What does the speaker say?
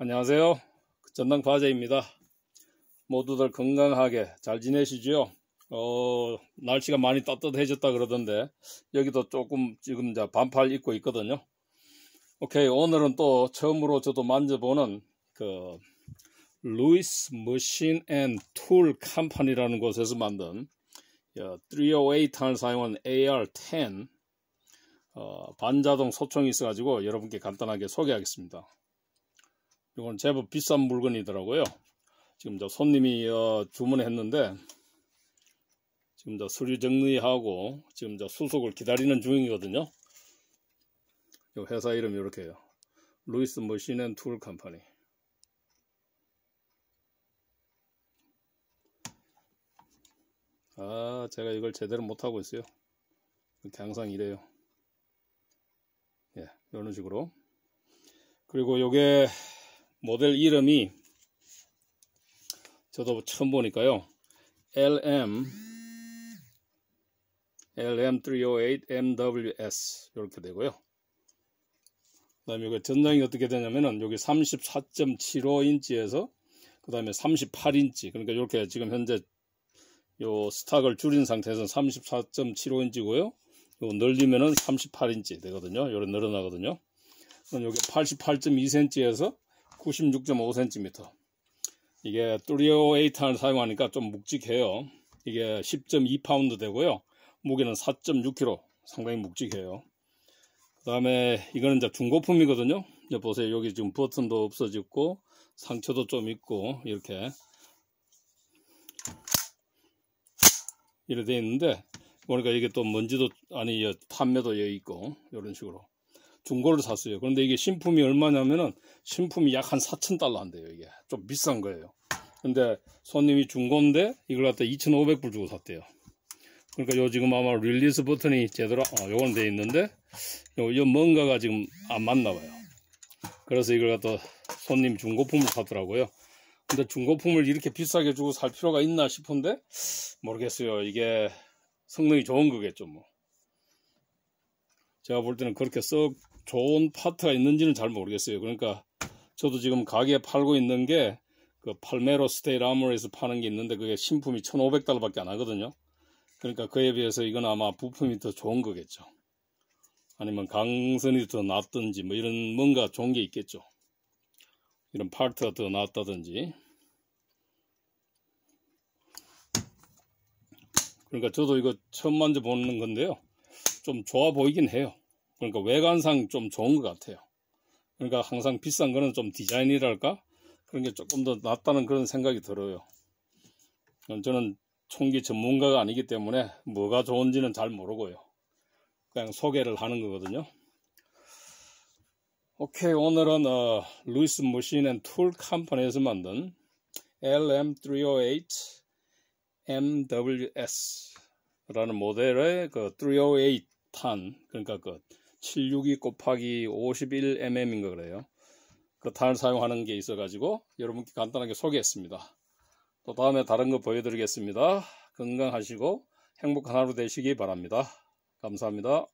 안녕하세요. 그 전당 과제입니다. 모두들 건강하게 잘지내시죠 어, 날씨가 많이 따뜻해졌다 그러던데 여기도 조금 지금 이제 반팔 입고 있거든요. 오케이 오늘은 또 처음으로 저도 만져보는 그 루이스 머신 앤 툴 컴퍼니라는 곳에서 만든 308탄을 사용한 AR10 어, 반자동 소총이 있어가지고 여러분께 간단하게 소개하겠습니다. 이건 제법 비싼 물건이더라고요. 지금 저 손님이 어, 주문했는데 지금 저 수리 정리하고 지금 저 수속을 기다리는 중이거든요. 요 회사 이름 이렇게 이 해요. 루이스 머신 앤 툴 컴퍼니. 아 제가 이걸 제대로 못하고 있어요. 이렇게 항상 이래요. 예, 이런 식으로. 그리고 요게 모델 이름이 저도 처음 보니까요. LM LM308MWS 이렇게 되고요. 그 다음에 이거 전장이 어떻게 되냐면은 여기 34.75인치에서 그 다음에 38인치 그러니까 이렇게 지금 현재 요 스탁을 줄인 상태에서 34.75인치고요. 요 늘리면은 38인치 되거든요. 요런 늘어나거든요. 그럼 여기 88.2cm에서 96.5cm 이게 뚜리오 에이탄을 사용하니까 좀 묵직해요 이게 10.2파운드 되고요 무게는 4.6kg 상당히 묵직해요 그 다음에 이거는 이제 중고품이거든요 보세요 여기 지금 버튼도 없어졌고 상처도 좀 있고 이렇게 이렇게돼 있는데 보니까 이게 또 먼지도 아니 판매도 여기 있고 이런 식으로 중고를 샀어요. 그런데 이게 신품이 얼마냐면은 신품이 약 한 4천 달러 한대요. 이게 좀 비싼 거예요. 근데 손님이 중고인데 이걸 갖다 2,500불 주고 샀대요. 그러니까 요 지금 아마 릴리스 버튼이 제대로 어, 요건 돼 있는데 요, 요 뭔가가 지금 안 맞나 봐요. 그래서 이걸 갖다 손님 중고품을 사더라고요. 근데 중고품을 이렇게 비싸게 주고 살 필요가 있나 싶은데 모르겠어요. 이게 성능이 좋은 거겠죠 뭐. 제가 볼 때는 그렇게 썩 좋은 파트가 있는지는 잘 모르겠어요. 그러니까 저도 지금 가게에 팔고 있는 게 그 팔메로 스테이 라머에서 파는 게 있는데 그게 신품이 1,500달러밖에 안 하거든요. 그러니까 그에 비해서 이건 아마 부품이 더 좋은 거겠죠. 아니면 강선이 더 낫든지 뭐 이런 뭔가 좋은 게 있겠죠. 이런 파트가 더 낫다든지. 그러니까 저도 이거 처음 만져보는 건데요. 좀 좋아 보이긴 해요. 그러니까 외관상 좀 좋은 것 같아요. 그러니까 항상 비싼 거는 좀 디자인이랄까? 그런 게 조금 더 낫다는 그런 생각이 들어요. 저는 총기 전문가가 아니기 때문에 뭐가 좋은지는 잘 모르고요. 그냥 소개를 하는 거거든요. 오케이 오늘은 어, 루이스 머신 앤 툴 컴퍼니에서 만든 LM308 MWS라는 모델의 그 308탄 그러니까 그7 6 2 곱하기 51mm인가 그래요. 그 탄을 사용하는 게 있어가지고 여러분께 간단하게 소개했습니다. 또 다음에 다른 거 보여드리겠습니다. 건강하시고 행복한 하루 되시기 바랍니다. 감사합니다.